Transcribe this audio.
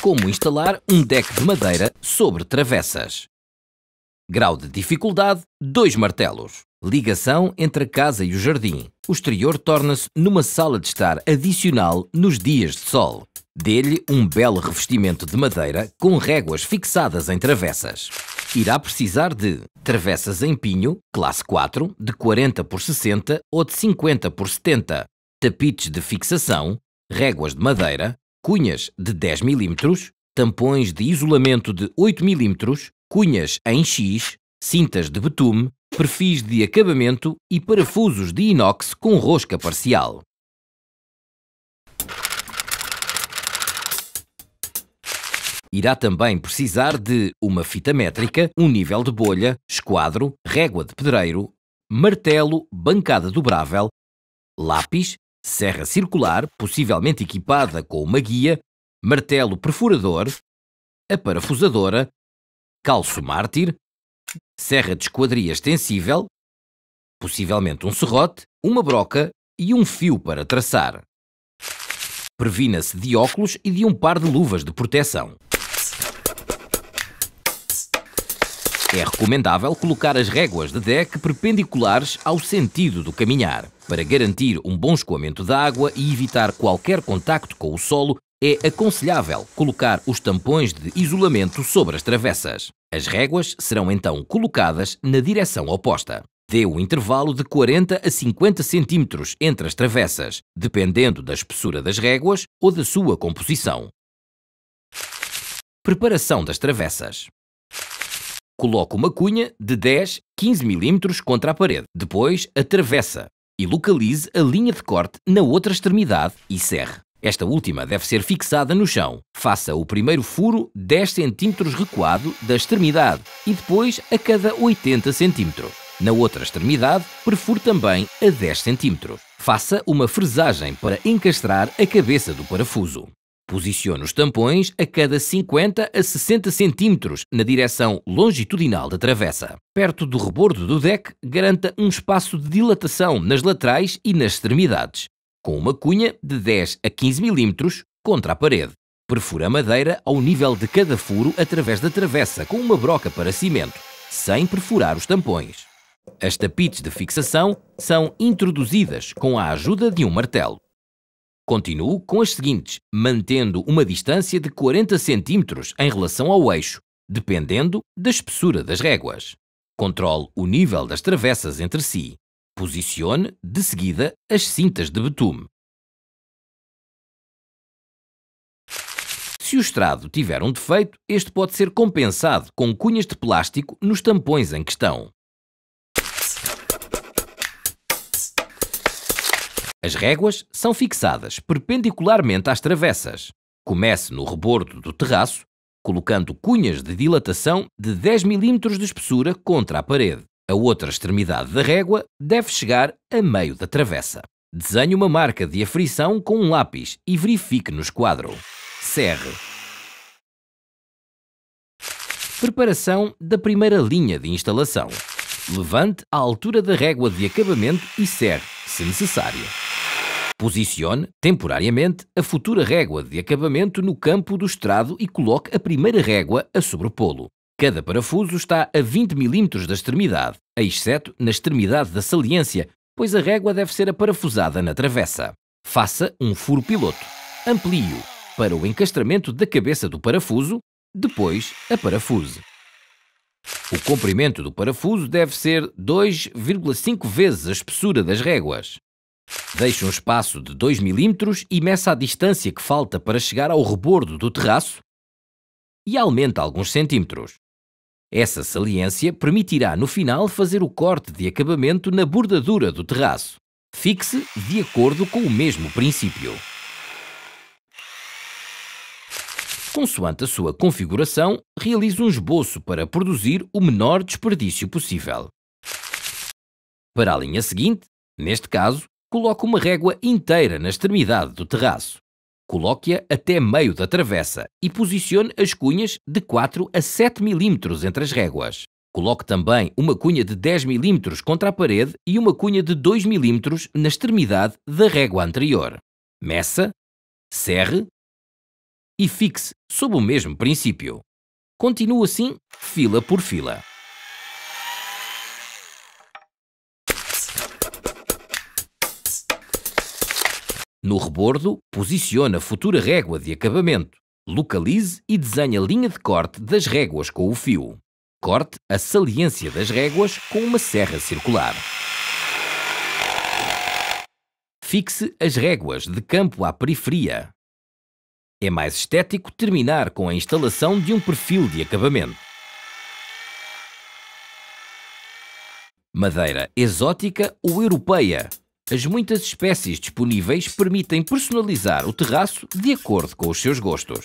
Como instalar um deck de madeira sobre travessas. Grau de dificuldade, dois martelos. Ligação entre a casa e o jardim. O exterior torna-se numa sala de estar adicional nos dias de sol. Dê-lhe um belo revestimento de madeira com réguas fixadas em travessas. Irá precisar de travessas em pinho, classe 4, de 40 por 60 ou de 50 por 70, tapites de fixação, réguas de madeira, cunhas de 10 mm, tampões de isolamento de 8 mm, cunhas em X, cintas de betume, perfis de acabamento e parafusos de inox com rosca parcial. Irá também precisar de uma fita métrica, um nível de bolha, esquadro, régua de pedreiro, martelo, bancada dobrável, lápis, serra circular, possivelmente equipada com uma guia, martelo perfurador, a parafusadora, calço mártir, serra de esquadria extensível, possivelmente um serrote, uma broca e um fio para traçar. Previna-se de óculos e de um par de luvas de proteção. É recomendável colocar as réguas de deck perpendiculares ao sentido do caminhar. Para garantir um bom escoamento da água e evitar qualquer contacto com o solo, é aconselhável colocar os tampões de isolamento sobre as travessas. As réguas serão então colocadas na direção oposta. Dê um intervalo de 40 a 50 cm entre as travessas, dependendo da espessura das réguas ou da sua composição. Preparação das travessas. Coloca uma cunha de 10, 15 mm contra a parede. Depois, atravessa e localize a linha de corte na outra extremidade e serre. Esta última deve ser fixada no chão. Faça o primeiro furo 10 cm recuado da extremidade e depois a cada 80 cm. Na outra extremidade, perfure também a 10 cm. Faça uma fresagem para encastrar a cabeça do parafuso. Posicione os tampões a cada 50 a 60 centímetros na direção longitudinal da travessa. Perto do rebordo do deck, garanta um espaço de dilatação nas laterais e nas extremidades, com uma cunha de 10 a 15 milímetros contra a parede. Perfura a madeira ao nível de cada furo através da travessa com uma broca para cimento, sem perfurar os tampões. As tapites de fixação são introduzidas com a ajuda de um martelo. Continuo com as seguintes, mantendo uma distância de 40 cm em relação ao eixo, dependendo da espessura das réguas. Controle o nível das travessas entre si. Posicione, de seguida, as cintas de betume. Se o estrado tiver um defeito, este pode ser compensado com cunhas de plástico nos tampões em questão. As réguas são fixadas perpendicularmente às travessas. Comece no rebordo do terraço, colocando cunhas de dilatação de 10 mm de espessura contra a parede. A outra extremidade da régua deve chegar a meio da travessa. Desenhe uma marca de aflição com um lápis e verifique no esquadro. Serre. Preparação da primeira linha de instalação. Levante à altura da régua de acabamento e serre, se necessário. Posicione, temporariamente, a futura régua de acabamento no campo do estrado e coloque a primeira régua a sobrepô-lo. Cada parafuso está a 20 mm da extremidade, exceto na extremidade da saliência, pois a régua deve ser aparafusada na travessa. Faça um furo piloto. Amplie-o para o encastramento da cabeça do parafuso, depois a parafuse. O comprimento do parafuso deve ser 2,5 vezes a espessura das réguas. Deixe um espaço de 2 milímetros e meça a distância que falta para chegar ao rebordo do terraço e aumente alguns centímetros. Essa saliência permitirá no final fazer o corte de acabamento na bordadura do terraço. Fixe de acordo com o mesmo princípio. Consoante a sua configuração, realize um esboço para produzir o menor desperdício possível. Para a linha seguinte, neste caso, Coloque uma régua inteira na extremidade do terraço. Coloque-a até meio da travessa e posicione as cunhas de 4 a 7 mm entre as réguas. Coloque também uma cunha de 10 mm contra a parede e uma cunha de 2 mm na extremidade da régua anterior. Meça, serre e fixe sob o mesmo princípio. Continua assim, fila por fila. No rebordo, posicione a futura régua de acabamento, localize e desenhe a linha de corte das réguas com o fio. Corte a saliência das réguas com uma serra circular. Fixe as réguas de campo à periferia. É mais estético terminar com a instalação de um perfil de acabamento. Madeira exótica ou europeia, as muitas espécies disponíveis permitem personalizar o terraço de acordo com os seus gostos.